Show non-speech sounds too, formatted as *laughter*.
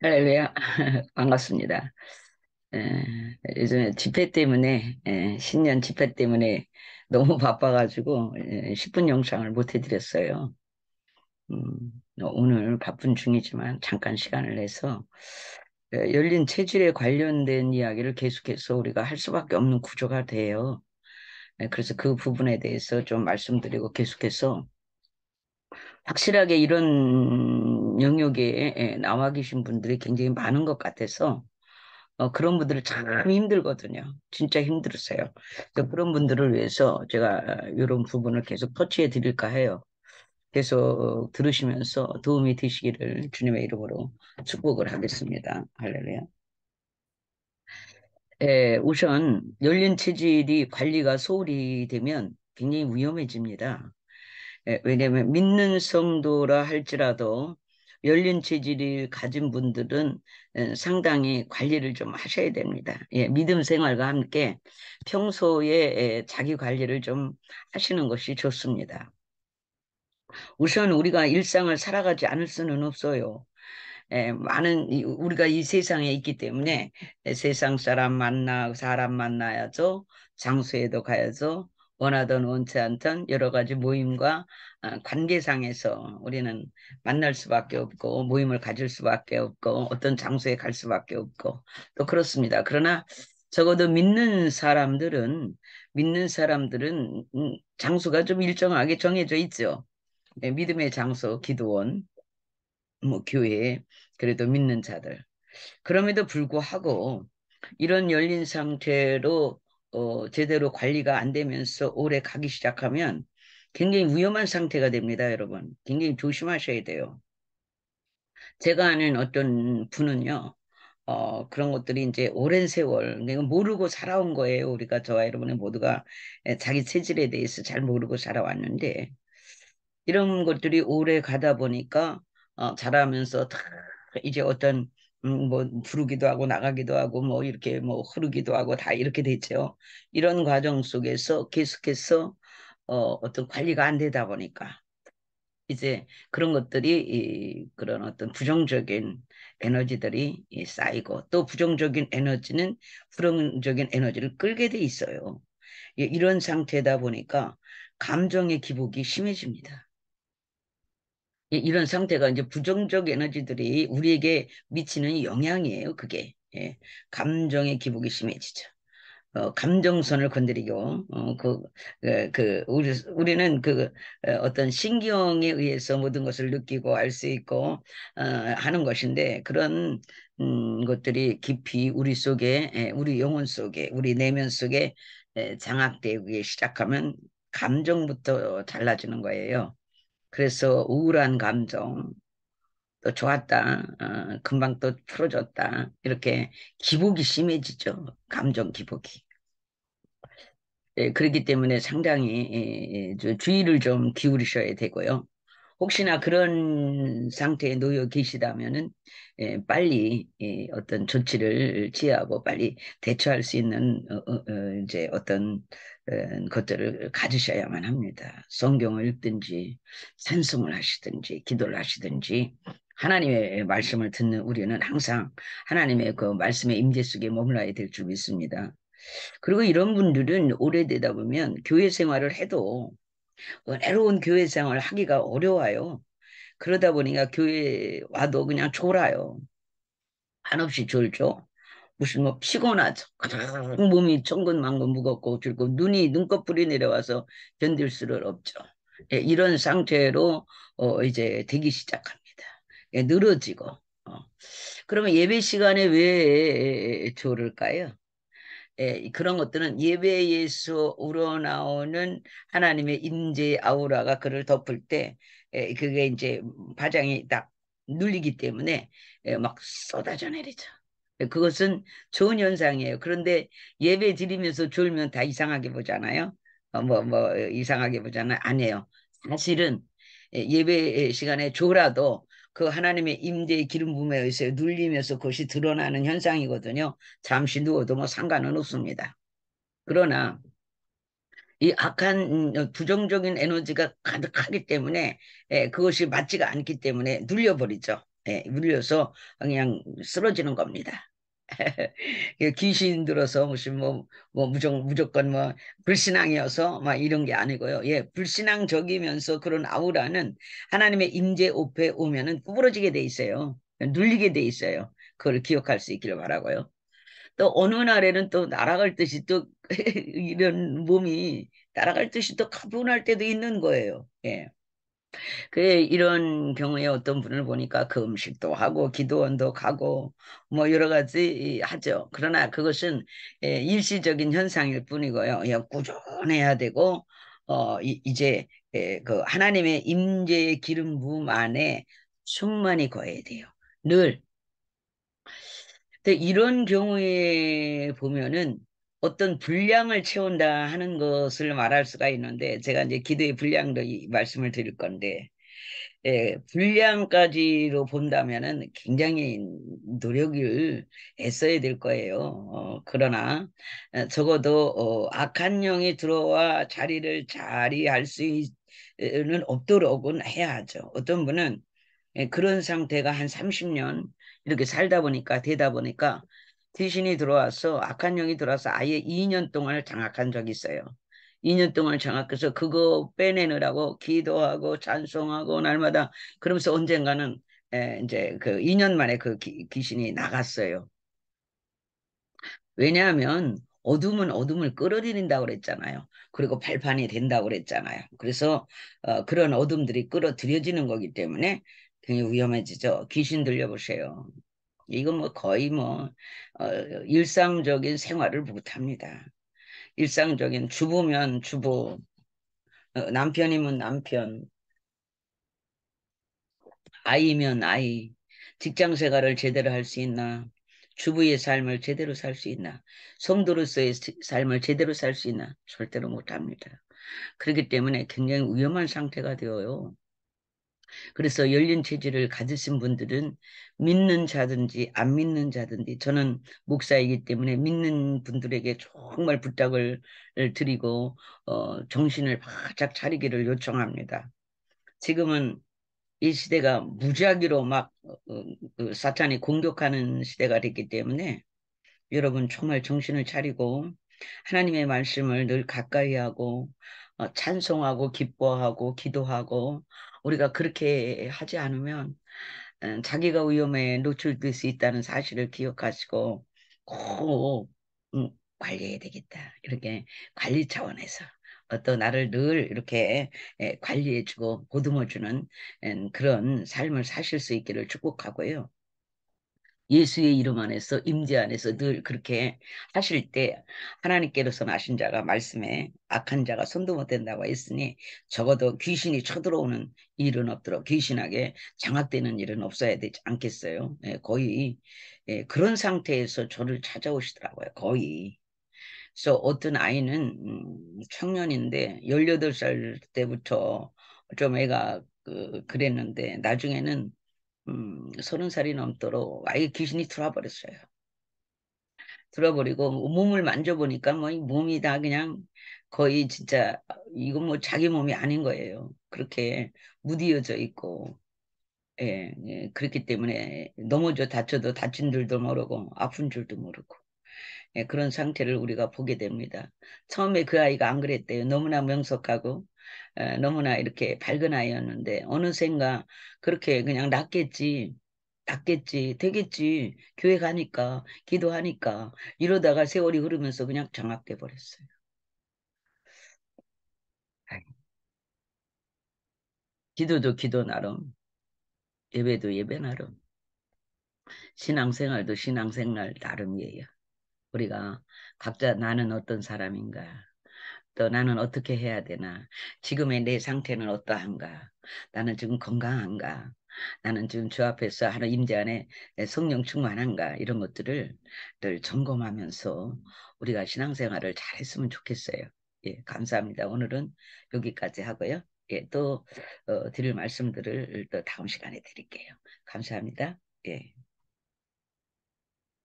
할렐루야. *laughs* 반갑습니다. 에, 예, 요즘에 집회 때문에 에, 예, 신년 집회 때문에 너무 *laughs* 바빠가지고 에, 예, 10분 영상을 못 해드렸어요. 음, 오늘 바쁜 중이지만 잠깐 시간을 내서 에, 열린 체질에 관련된 이야기를 계속해서 우리가 할 수밖에 없는 구조가 돼요. 에, 그래서 그 부분에 대해서 좀 말씀드리고 계속해서 확실하게 이런 영역에 예, 나와 계신 분들이 굉장히 많은 것 같아서 어, 그런 분들은 참 네. 힘들거든요. 진짜 힘들으세요. 그런 분들을 위해서 제가 이런 부분을 계속 터치해 드릴까 해요. 계속 들으시면서 도움이 되시기를 주님의 이름으로 축복을 하겠습니다. 할렐루야. 예, 우선 열린 체질이 관리가 소홀히 되면 굉장히 위험해집니다. 예, 왜냐하면 믿는 성도라 할지라도 열린 체질을 가진 분들은 예, 상당히 관리를 좀 하셔야 됩니다. 예, 믿음 생활과 함께 평소에 예, 자기 관리를 좀 하시는 것이 좋습니다. 우선 우리가 일상을 살아가지 않을 수는 없어요. 예, 많은 우리가 이 세상에 있기 때문에 세상 사람 만나 사람 만나야죠 장소에도 가야죠 원하던 원치 않던 여러 가지 모임과 아, 관계상에서 우리는 만날 수밖에 없고 모임을 가질 수밖에 없고 어떤 장소에 갈 수밖에 없고 또 그렇습니다. 그러나 적어도 믿는 사람들은 믿는 사람들은 음, 장소가 좀 일정하게 정해져 있죠. 예, 믿음의 장소, 기도원, 뭐 교회, 그래도 믿는 자들. 그럼에도 불구하고 이런 열린 상태로 어, 제대로 관리가 안 되면서 오래 가기 시작하면 굉장히 위험한 상태가 됩니다, 여러분. 굉장히 조심하셔야 돼요. 제가 아는 어떤 분은요, 어, 그런 것들이 이제 오랜 세월, 모르고 살아온 거예요. 우리가 저와 여러분의 모두가 예, 자기 체질에 대해서 잘 모르고 살아왔는데, 이런 것들이 오래 가다 보니까 어, 자라면서 다 이제 어떤 음, 뭐 부르기도 하고 나가기도 하고 뭐 이렇게 뭐 흐르기도 하고 다 이렇게 됐죠. 이런 과정 속에서 계속해서 어, 어떤 관리가 안 되다 보니까 이제 그런 것들이 이, 그런 어떤 부정적인 에너지들이 이, 쌓이고 또 부정적인 에너지는 부정적인 에너지를 끌게 돼 있어요. 예, 이런 상태다 보니까 감정의 기복이 심해집니다. 이런 상태가 이제 부정적 에너지들이 우리에게 미치는 영향이에요. 그게 예. 감정의 기복이 심해지죠. 어, 감정선을 건드리고 어, 그, 그, 그 우리, 우리는 그 어, 어떤 신경에 의해서 모든 것을 느끼고 알 수 있고 어, 하는 것인데 그런 음, 것들이 깊이 우리 속에 예, 우리 영혼 속에 우리 내면 속에 예, 장악되기 시작하면 감정부터 달라지는 거예요. 그래서 우울한 감정 또 좋았다 어, 금방 또 풀어졌다 이렇게 기복이 심해지죠 감정 기복이 예, 그렇기 때문에 상당히 예, 예 주의를 좀 기울이셔야 되고요 혹시나 그런 상태에 놓여 계시다면은 예, 빨리 예, 어떤 조치를 취하고 빨리 대처할 수 있는 어, 어, 어 이제 어떤 것들을 가지셔야만 합니다. 성경을 읽든지 찬송을 하시든지 기도를 하시든지 하나님의 말씀을 듣는 우리는 항상 하나님의 그 말씀의 임재 속에 머물러야 될 줄 믿습니다. 그리고 이런 분들은 오래되다 보면 교회 생활을 해도 은혜로운 교회 생활을 하기가 어려워요. 그러다 보니까 교회 와도 그냥 졸아요. 한없이 졸죠. 무슨 뭐 피곤하죠. *laughs* 몸이 천근만근 무겁고 줄고 눈이 눈꺼풀이 내려와서 견딜 수를 없죠. 예, 이런 상태로 어, 이제 되기 시작합니다. 예, 늘어지고. 어. 그러면 예배 시간에 왜좋을까요 예, 그런 것들은 예배에서 우러나오는 하나님의 인재 아우라가 그를 덮을 때 예, 그게 이제 바장이 음, 딱 눌리기 때문에 예, 막 쏟아져 내리죠. 예, 그것은 좋은 현상이에요. 그런데 예배 드리면서 졸면 다 이상하게 보잖아요. 뭐뭐 어, 뭐, 뭐 어, 이상하게 보잖아요. 아니에요. 사실은 예, 예배 예, 시간에 졸아도 그 하나님의 임재의 기름 부음에 의해서 눌리면서 그것이 드러나는 현상이거든요. 잠시 누워도 뭐 상관은 없습니다. 그러나 이 악한 음, 어, 부정적인 에너지가 가득하기 때문에 그것이 맞지가 않기 때문에 눌려버리죠. 눌려서 그냥 쓰러지는 겁니다. *laughs* 그 귀신 들어서 무슨 뭐, 뭐 무조건, 무조건 뭐 불신앙이어서 막 이런 게 아니고요. 예, 불신앙적이면서 그런 아우라는 하나님의 임재 오에 오면은 구부러지게 돼 있어요. 눌리게 돼 있어요. 그걸 기억할 수 있기를 바라고요. 또 어느 날에는 또 날아갈 듯이 또 *laughs* 이런 몸이 날아갈 듯이 또 가분할 때도 있는 거예요. 예. 그래 이런 경우에 어떤 분을 보니까 그음식도 하고 기도원도 가고 뭐 여러 가지 하죠. 그러나 그것은 예, 일시적인 현상일 뿐이고요. 예, 꾸준해야 되고 어 이제 예, 그 하나님의 임재의 기름 부음 안에 충만히 거해야 돼요. 늘. 근데 이런 경우에 보면은 어떤 분량을 채운다 하는 것을 말할 수가 있는데 제가 이제 기도의 분량도 말씀을 드릴 건데 예, 분량까지로 본다면은 굉장히 노력을 애써야 될 거예요. 어, 그러나 어, 적어도 어, 악한 영이 들어와 자리를 자리할 수는 없도록은 해야 하죠. 어떤 분은 예, 그런 상태가 한 30년 이렇게 살다 보니까 되다 보니까 귀신이 들어와서 악한 영이 들어와서 아예 2년 동안을 장악한 적이 있어요. 2년 동안 장악해서 그거 빼내느라고 기도하고 찬송하고 날마다 그러면서 언젠가는 에, 예, 이제 그 2년 만에 그 기, 귀신이 나갔어요. 왜냐하면 어둠은 어둠을 끌어들인다고 그랬잖아요. 그리고 발판이 된다고 그랬잖아요. 그래서 어, 그런 어둠들이 끌어들여지는 거기 때문에 굉장히 위험해지죠. 귀신 들려보세요. 이건 뭐 거의 뭐 어, 일상적인 생활을 못합니다. 일상적인 주부면 주부, 어, 남편이면 남편, 아이면 아이, 직장 생활을 제대로 할 수 있나, 주부의 삶을 제대로 살 수 있나, 성도로서의 삶을 제대로 살 수 있나, 절대로 못합니다. 그렇기 때문에 굉장히 위험한 상태가 되어요. 그래서 열린 체질을 가지신 분들은 믿는 자든지 안 믿는 자든지 저는 목사이기 때문에 믿는 분들에게 정말 부탁을 드리고 어, 정신을 바짝 차리기를 요청합니다. 지금은 이 시대가 무작위로 막 어, 어 그 사탄이 공격하는 시대가 됐기 때문에 여러분 정말 정신을 차리고 하나님의 말씀을 늘 가까이 하고 어, 찬송하고 기뻐하고 기도하고 우리가 그렇게 하지 않으면 어, 자기가 위험에 노출될 수 있다는 사실을 기억하시고 꼭 음, 관리해야 되겠다. 이렇게 관리 차원에서 어떤 나를 늘 이렇게 예, 관리해주고 보듬어주는 음, 그런 삶을 사실 수 있기를 축복하고요. 예수의 이름 안에서 임재 안에서 늘 그렇게 하실 때하나님께로서나신 자가 말씀에 악한 자가 손도 못 댄다고 했으니 적어도 귀신이 쳐들어오는 일은 없도록 귀신하게 장악되는 일은 없어야 되지 않겠어요. 예, 거의 예, 그런 상태에서 저를 찾아오시더라고요. 거의. 그래서 어떤 아이는 음, 청년인데 18살 때부터 좀 애가 그, 그랬는데 나중에는 음, 서른 살이 넘도록 아예 귀신이 들어와 버렸어요. 들어버리고 몸을 만져보니까 뭐 이 몸이 다 그냥 거의 진짜 이건 뭐 자기 몸이 아닌 거예요. 그렇게 무디어져 있고 예, 예 그렇기 때문에 넘어져 다쳐도 다친 줄도 모르고 아픈 줄도 모르고 예, 그런 상태를 우리가 보게 됩니다. 처음에 그 아이가 안 그랬대요. 너무나 명석하고 너무나 이렇게 밝은 아이였는데 어느샌가 그렇게 그냥 낫겠지 낫겠지 되겠지 교회 가니까 기도하니까 이러다가 세월이 흐르면서 그냥 장악돼 버렸어요. 기도도 기도 나름 예배도 예배 나름 신앙생활도 신앙생활 나름이에요. 우리가 각자 나는 어떤 사람인가 또 나는 어떻게 해야 되나? 지금의 내 상태는 어떠한가? 나는 지금 건강한가? 나는 지금 주 앞에서 하는 임재 안에 성령 충만한가 이런 것들을 늘 점검하면서 우리가 신앙생활을 잘했으면 좋겠어요. 예, 감사합니다. 오늘은 여기까지 하고요. 예, 또 어, 드릴 말씀들을 또 다음 시간에 드릴게요. 감사합니다. 예.